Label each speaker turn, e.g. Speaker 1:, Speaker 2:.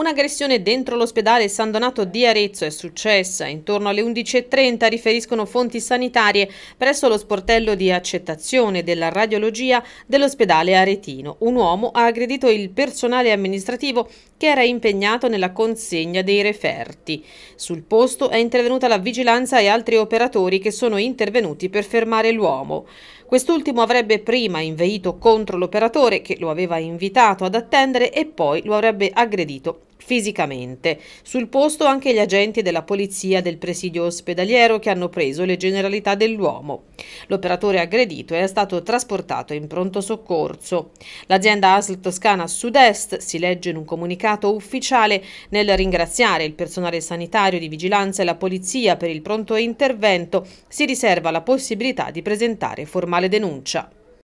Speaker 1: Un'aggressione dentro l'ospedale San Donato di Arezzo è successa intorno alle 11.30, riferiscono fonti sanitarie, presso lo sportello di accettazione della radiologia dell'ospedale aretino. Un uomo ha aggredito il personale amministrativo che era impegnato nella consegna dei referti. Sul posto è intervenuta la vigilanza e altri operatori che sono intervenuti per fermare l'uomo. Quest'ultimo avrebbe prima inveito contro l'operatore che lo aveva invitato ad attendere e poi lo avrebbe aggredito fisicamente. Sul posto anche gli agenti della polizia del presidio ospedaliero che hanno preso le generalità dell'uomo. L'operatore aggredito è stato trasportato in pronto soccorso. L'azienda ASL Toscana Sud-Est, si legge in un comunicato ufficiale, nel ringraziare il personale sanitario di vigilanza e la polizia per il pronto intervento, si riserva la possibilità di presentare formale denuncia.